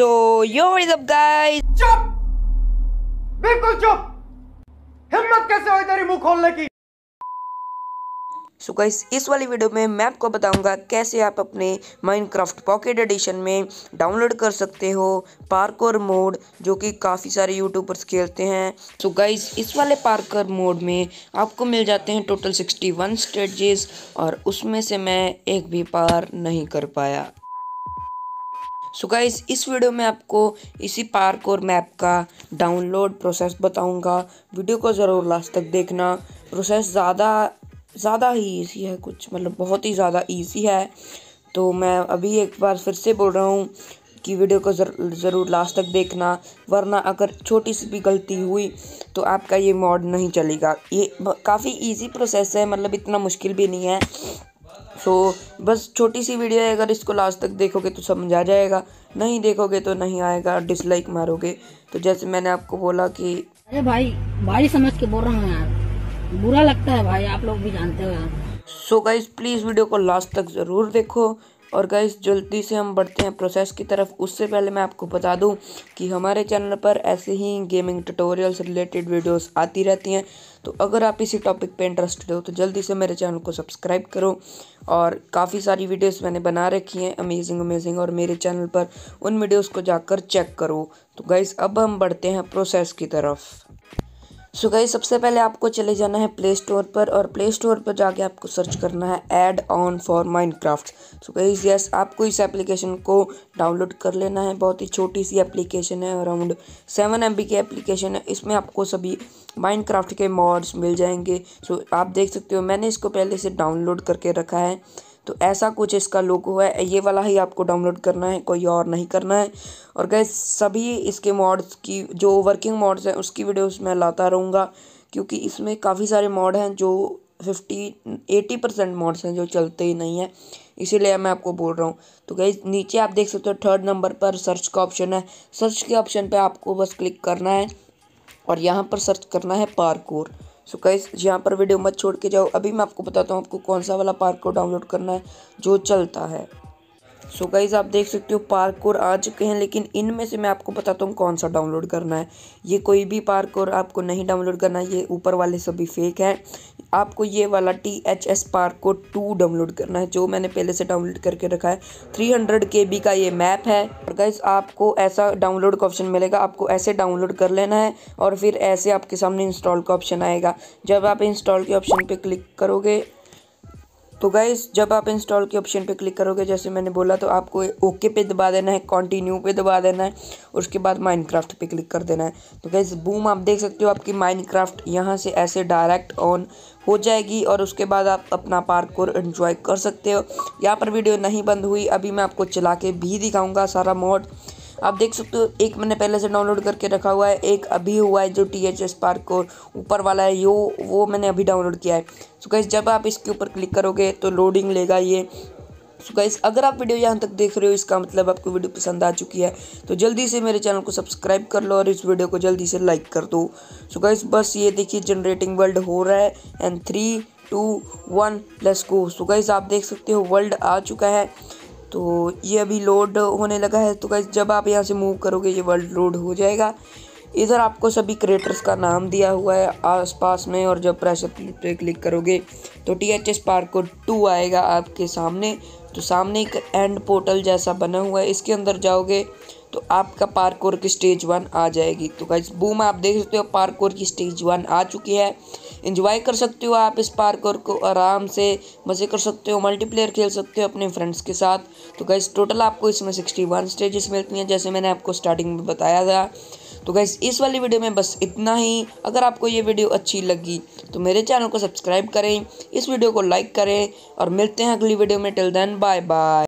सो यो up guys चुप बिल्कुल चुप हिम्मत कैसे हुई तेरी मुंह खोलने की सो so गाइस इस वाली वीडियो में मैं आपको बताऊंगा कैसे आप अपने माइनक्राफ्ट पॉकेट एडिशन में डाउनलोड कर सकते हो पार्कोर मोड जो कि काफ़ी सारे यूट्यूबर्स खेलते हैं सो so गाइज इस वाले पार्कर मोड में आपको मिल जाते हैं टोटल 61 वन और उसमें से मैं एक भी पार नहीं कर पाया सो so गाइस इस वीडियो में आपको इसी पार्क और मैप का डाउनलोड प्रोसेस बताऊंगा वीडियो को ज़रूर लास्ट तक देखना प्रोसेस ज़्यादा ज़्यादा ही ईजी है कुछ मतलब बहुत ही ज़्यादा ईजी है तो मैं अभी एक बार फिर से बोल रहा हूँ कि वीडियो को ज़रूर लास्ट तक देखना वरना अगर छोटी सी भी गलती हुई तो आपका ये मॉड नहीं चलेगा ये काफ़ी ईजी प्रोसेस है मतलब इतना मुश्किल भी नहीं है सो so, बस छोटी सी वीडियो है अगर इसको लास्ट तक देखोगे तो समझ आ जाएगा नहीं देखोगे तो नहीं आएगा डिसलाइक मारोगे तो जैसे मैंने आपको बोला कि अरे भाई भाई समझ के बोल रहा हूँ यार बुरा लगता है भाई आप लोग भी जानते हो सो गाइज प्लीज़ वीडियो को लास्ट तक ज़रूर देखो और गाइस जल्दी से हम बढ़ते हैं प्रोसेस की तरफ उससे पहले मैं आपको बता दूं कि हमारे चैनल पर ऐसे ही गेमिंग ट्यूटोरियल्स रिलेटेड वीडियोस आती रहती हैं तो अगर आप इसी टॉपिक पे इंटरेस्टेड हो तो जल्दी से मेरे चैनल को सब्सक्राइब करो और काफ़ी सारी वीडियोस मैंने बना रखी हैं अमेजिंग अमेजिंग और मेरे चैनल पर उन वीडियोज़ को जाकर चेक करो तो गाइज़ अब हम बढ़ते हैं प्रोसेस की तरफ सो so गई सबसे पहले आपको चले जाना है प्ले स्टोर पर और प्ले स्टोर पर जाके आपको सर्च करना है add on for Minecraft so guys yes आपको इस एप्लीकेशन को डाउनलोड कर लेना है बहुत ही छोटी सी एप्लीकेशन है अराउंड सेवन एम की एप्लीकेशन है इसमें आपको सभी माइनक्राफ्ट के मॉड्स मिल जाएंगे सो so, आप देख सकते हो मैंने इसको पहले से डाउनलोड करके रखा है तो ऐसा कुछ इसका लोगो है ये वाला ही आपको डाउनलोड करना है कोई और नहीं करना है और गए सभी इसके मॉड्स की जो वर्किंग मॉड्स हैं उसकी वीडियोस मैं लाता रहूँगा क्योंकि इसमें काफ़ी सारे मॉड हैं जो फिफ्टी एटी परसेंट मॉड्स हैं जो चलते ही नहीं हैं इसीलिए मैं आपको बोल रहा हूँ तो गई नीचे आप देख सकते हो थर्ड नंबर पर सर्च का ऑप्शन है सर्च के ऑप्शन पर आपको बस क्लिक करना है और यहाँ पर सर्च करना है पार्कोर सो कैस यहाँ पर वीडियो मत छोड़ के जाओ अभी मैं आपको बताता हूँ आपको कौन सा वाला पार्क को डाउनलोड करना है जो चलता है सो so गाइज आप देख सकते हो पार्कोर आ चुके हैं लेकिन इनमें से मैं आपको बताता हूँ कौन सा डाउनलोड करना है ये कोई भी पार्कोर आपको नहीं डाउनलोड करना है ये ऊपर वाले सभी फेक हैं आपको ये वाला T H S parkour two download करना है जो मैंने पहले से डाउनलोड करके रखा है थ्री हंड्रेड के बी का ये मैप है और गाइज आपको ऐसा डाउनलोड का ऑप्शन मिलेगा आपको ऐसे डाउनलोड कर लेना है और फिर ऐसे आपके सामने इंस्टॉल का ऑप्शन आएगा जब आप इंस्टॉल के ऑप्शन पर क्लिक करोगे तो गाइज जब आप इंस्टॉल के ऑप्शन पे क्लिक करोगे जैसे मैंने बोला तो आपको ओके पे दबा देना है कंटिन्यू पे दबा देना है उसके बाद माइनक्राफ्ट पे क्लिक कर देना है तो गाइज बूम आप देख सकते हो आपकी माइनक्राफ्ट यहाँ से ऐसे डायरेक्ट ऑन हो जाएगी और उसके बाद आप अपना पार्क और इन्जॉय कर सकते हो यहाँ पर वीडियो नहीं बंद हुई अभी मैं आपको चला के भी दिखाऊँगा सारा मोड आप देख सकते हो एक मैंने पहले से डाउनलोड करके रखा हुआ है एक अभी हुआ है जो टी एच एस पार्क और ऊपर वाला है यो वो मैंने अभी डाउनलोड किया है सो so, गाइस जब आप इसके ऊपर क्लिक करोगे तो लोडिंग लेगा ये सो so गाइस अगर आप वीडियो यहाँ तक देख रहे हो इसका मतलब आपको वीडियो पसंद आ चुकी है तो जल्दी से मेरे चैनल को सब्सक्राइब कर लो और इस वीडियो को जल्दी से लाइक कर दो सो so गाइस बस ये देखिए जनरेटिंग वर्ल्ड हो रहा है and three two one let's go so guys आप देख सकते हो वर्ल्ड आ चुका है तो ये अभी लोड होने लगा है तो गाइज जब आप यहाँ से मूव करोगे ये वर्ल्ड लोड हो जाएगा इधर आपको सभी क्रिएटर्स का नाम दिया हुआ है आसपास में और जब प्रेशर पे क्लिक करोगे तो T H S parkour two आएगा आपके सामने तो सामने एक एंड पोर्टल जैसा बना हुआ है इसके अंदर जाओगे तो आपका पार्कोर की स्टेज वन आ जाएगी तो गाइज बूम आप देख सकते हो पार्कोर की स्टेज वन आ चुकी है इंजॉय कर सकते हो आप इस पार्क और को आराम से मज़े कर सकते हो मल्टीप्लेयर खेल सकते हो अपने फ्रेंड्स के साथ तो गैस टोटल आपको इसमें सिक्सटी वन स्टेजेस मिलती हैं जैसे मैंने आपको स्टार्टिंग में बताया था तो गैस इस वाली वीडियो में बस इतना ही अगर आपको ये वीडियो अच्छी लगी तो मेरे चैनल को सब्सक्राइब करें इस वीडियो को लाइक करें और मिलते हैं अगली वीडियो में टिल देन बाय बाय